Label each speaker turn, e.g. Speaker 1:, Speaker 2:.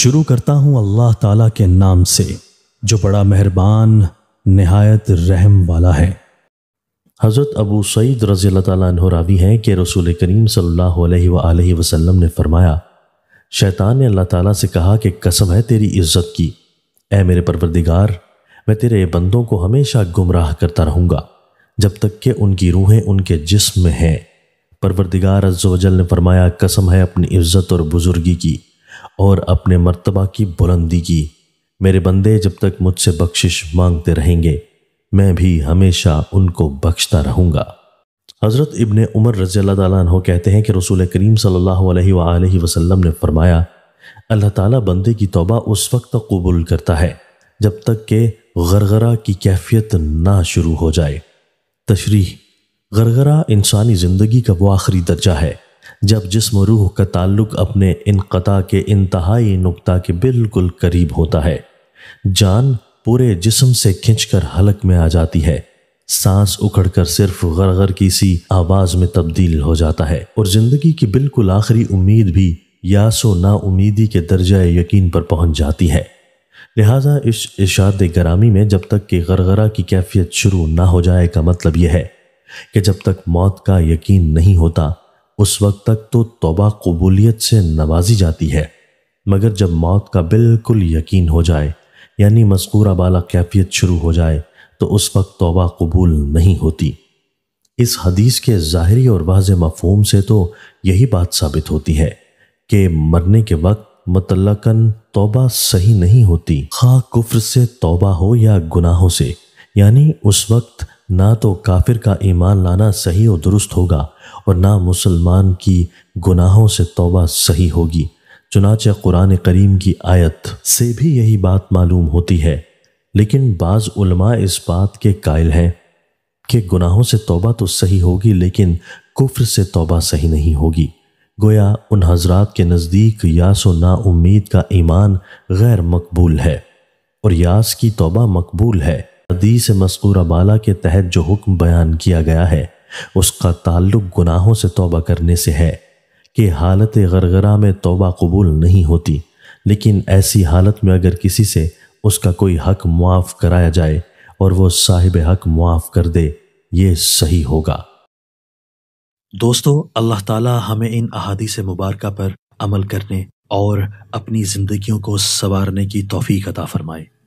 Speaker 1: शुरू करता हूँ अल्लाह ताला के नाम से जो बड़ा मेहरबान नहायत रहम वाला है हज़रत अबू सईद रज़ी अल्लाह रावी हैं कि रसूल करीम सल्ला वसम ने फरमाया शैतान ने अल्लाह ताला से कहा कि कसम है तेरी इज्जत की ए मेरे परवरदिगार मैं तेरे बंदों को हमेशा गुमराह करता रहूँगा जब तक कि उनकी रूहें उनके जिस्म में हैं परवरदिगार अज्जोजल ने फरमाया कसम है अपनी इज्जत और बुजुर्गी की और अपने मर्तबा की बुलंदी की मेरे बंदे जब तक मुझसे बख्शिश मांगते रहेंगे मैं भी हमेशा उनको बख्शता रहूँगा हज़रत इबन उमर रज़ी अल्लाह कहते हैं कि रसूल करीम सल्लल्लाहु अलैहि वसल्लम ने फरमाया अल्लाह ताला बंदे की तौबा उस वक्त तक कबूल करता है जब तक के गरगरा की कैफियत ना शुरू हो जाए तशरी गरगरा इंसानी ज़िंदगी का वो आखिरी दर्जा है जब जिसम रूह का ताल्लुक अपने इनकता के इंतहाई नुकता के बिल्कुल करीब होता है जान पूरे जिसम से खींचकर हलक में आ जाती है सांस उखड़कर सिर्फ गरगर की सी आवाज में तब्दील हो जाता है और जिंदगी की बिल्कुल आखिरी उम्मीद भी यासो नाउमीदी के दर्जा यकीन पर पहुंच जाती है लिहाजा इस इशाद गरामी में जब तक कि गरगरा की कैफियत शुरू ना हो जाए का मतलब यह है कि जब तक मौत का यकीन नहीं होता उस वक्त तक तो तोबा कबूलियत से नवाजी जाती है मगर जब मौत का बिल्कुल यकीन हो जाए यानी मस्कूरा बाला कैफियत शुरू हो जाए तो उस वक्त तोबा कबूल नहीं होती इस हदीस के ज़ाहरी और वाज मफहम से तो यही बात साबित होती है कि मरने के वक्त मतलकन तोबा सही नहीं होती खा कुफ्र से तोबा हो या गुनाहों से यानी उस वक्त ना तो काफिर का ईमान लाना सही और दुरुस्त होगा और ना मुसलमान की गुनाहों से तोबा सही होगी चुनाच कुरान करीम की आयत से भी यही बात मालूम होती है लेकिन बाज़ उलमा इस बात के कायल हैं कि गुनाहों से तोबा तो सही होगी लेकिन कुफ्र से तोबा सही नहीं होगी गोया उन हजरात के नज़दीक यास ना उम्मीद का ईमान गैर मकबूल है और यास की तोबा मकबूल है हदीस मस्कूरा बाला के तहत जो हुक्म बयान किया गया है उसका ताल्लुक गुनाहों से तोबा करने से है कि हालत गरगरा में तोबा कबूल नहीं होती लेकिन ऐसी हालत में अगर किसी से उसका कोई हक मुआफ़ कराया जाए और वो साहिब हक मुआफ़ कर दे ये सही होगा दोस्तों अल्लाह ताला हमें इन अहादी से मुबारक पर अमल करने और अपनी ज़िंदगियों को संवारने की तोफ़ी अता फ़रमाए